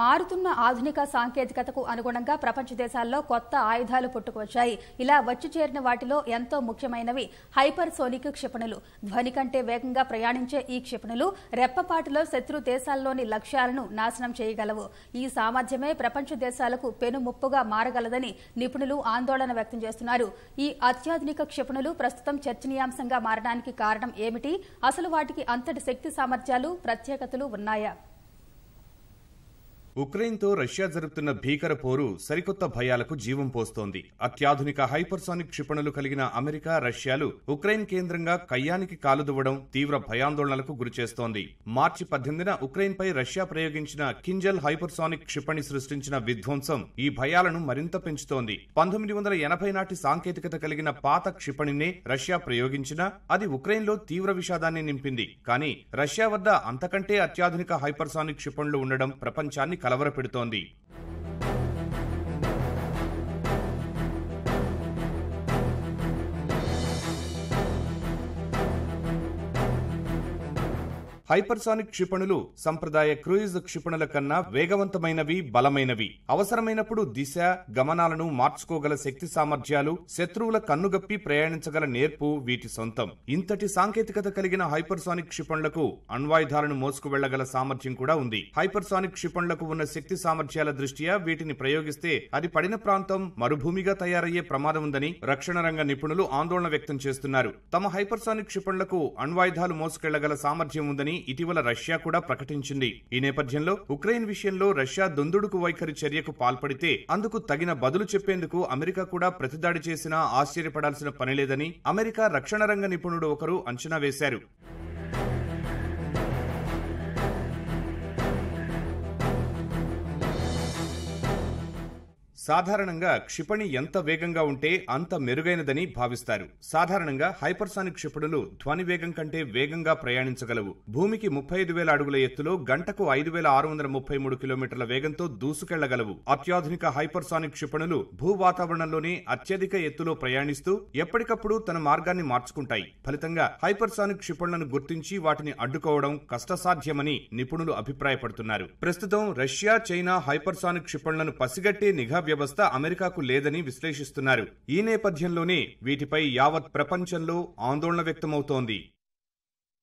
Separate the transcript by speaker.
Speaker 1: మారుతున్న ఆధునిక సాంకేతికతకు అనుగుణంగా ప్రపంచ దేశాల్లో కొత్త ఆయుధాలు పుట్టుకొచ్చాయి ఇలా వచ్చి చేరిన వాటిలో ఎంతో ముఖ్యమైనవి హైపర్ సోనిక్ క్షిపణులు ధ్వని కంటే వేగంగా ప్రయాణించే ఈ క్షిపణులు రెప్పపాటులో శత్రు దేశాల్లోని లక్ష్యాలను నాశనం చేయగలవు ఈ సామర్థ్యమే ప్రపంచ దేశాలకు పెనుముప్పుగా మారగలదని నిపుణులు ఆందోళన వ్యక్తం చేస్తున్నారు ఈ అత్యాధునిక క్షిపణులు ప్రస్తుతం చర్చనీయాంశంగా మారడానికి కారణం ఏమిటి అసలు వాటికి అంతటి శక్తి సామర్థ్యాలు ప్రత్యేకతలు ఉన్నాయా
Speaker 2: ఉక్రెయిన్తో రష్యా జరుపుతున్న భీకర పోరు సరికొత్త భయాలకు జీవం పోస్తోంది అత్యాధునిక హైపర్సానిక్ క్షిపణులు కలిగిన అమెరికా రష్యాలు ఉక్రెయిన్ కేంద్రంగా కయ్యానికి కాలుదువ్వడం తీవ్ర భయాందోళనలకు గురిచేస్తోంది మార్చి పద్దెనిమిదిన ఉక్రెయిన్పై రష్యా ప్రయోగించిన కింజల్ హైపర్సానిక్ క్షిపణి సృష్టించిన విధ్వంసం ఈ భయాలను మరింత పెంచుతోంది పంతొమ్మిది వందల ఎనభై నాటి సాంకేతికత కలిగిన పాత క్షిపణినే రష్యా ప్రయోగించినా అది ఉక్రెయిన్లో తీవ్ర విషాదాన్ని నింపింది కానీ రష్యా వద్ద అంతకంటే అత్యాధునిక హైపర్సానిక్ క్షిపణులు ఉండడం ప్రపంచాన్ని కలవరపెడుతోంది హైపర్సానిక్ క్షిపణులు సంప్రదాయ క్రూయిజ్ క్షిపణుల కన్నా వేగవంతమైనవి బలమైనవి అవసరమైనప్పుడు దిశ గమనాలను మార్చుకోగల శక్తి సామర్థ్యాలు శత్రువుల కన్నుగప్పి ప్రయాణించగల నేర్పు వీటి సొంతం ఇంతటి సాంకేతికత కలిగిన హైపర్సానిక్ క్షిపణులకు అణ్వాయుధాలను మోసుకు వెళ్లగల సామర్థ్యం కూడా ఉంది హైపర్సానిక్ క్షిపణులకు ఉన్న శక్తి సామర్థ్యాల దృష్ట్యా వీటిని ప్రయోగిస్తే అది పడిన ప్రాంతం మరుభూమిగా తయారయ్యే ప్రమాదం ఉందని రక్షణ రంగ నిపుణులు ఆందోళన వ్యక్తం చేస్తున్నారు తమ హైపర్సానిక్ క్షిపణులకు అణ్వాయుధాలు మోసుకెళ్లగల సామర్థ్యం ఉందని ఇటీవల రష్యా కూడా ప్రకటించింది ఈ నేపథ్యంలో ఉక్రెయిన్ విషయంలో రష్యా దొందుడుకు వైఖరి చర్యకు పాల్పడితే అందుకు తగిన బదులు చెప్పేందుకు అమెరికా కూడా ప్రతిదాడి చేసినా ఆశ్చర్యపడాల్సిన పనిలేదని అమెరికా రక్షణ రంగ నిపుణుడు ఒకరు అంచనా వేశారు సాధారణంగా క్షిపణి ఎంత వేగంగా ఉంటే అంత మెరుగైనదని భావిస్తారు సాధారణంగా హైపర్సానిక్ క్షిపణులు ధ్వని వేగం కంటే వేగంగా ప్రయాణించగలవు భూమికి ముప్పై ఐదు వేల అడుగుల ఎత్తులో గంటకు ఐదు వేల ఆరు వందల ముప్పై మూడు కిలోమీటర్ల వేగంతో దూసుకెళ్లగలవు అత్యాధునిక హైపర్సానిక్ క్షిపణులు భూ వాతావరణంలోనే అత్యధిక ఎత్తులో ప్రయాణిస్తూ ఎప్పటికప్పుడు తన మార్గాన్ని మార్చుకుంటాయి ఫలితంగా హైపర్సానిక్ క్షిపణులను గుర్తించి వాటిని అడ్డుకోవడం కష్టసాధ్యమని నిపుణులు అభిప్రాయపడుతున్నారు ప్రస్తుతం రష్యా చైనా హైపర్సానిక్ క్షిపణులను పసిగట్టే నిఘా వ్యవస్థ అమెరికాకు లేదని విశ్లేషిస్తున్నారు ఈ నేపథ్యంలోనే వీటిపై యావత్ ప్రపంచంలో ఆందోళన వ్యక్తమవుతోంది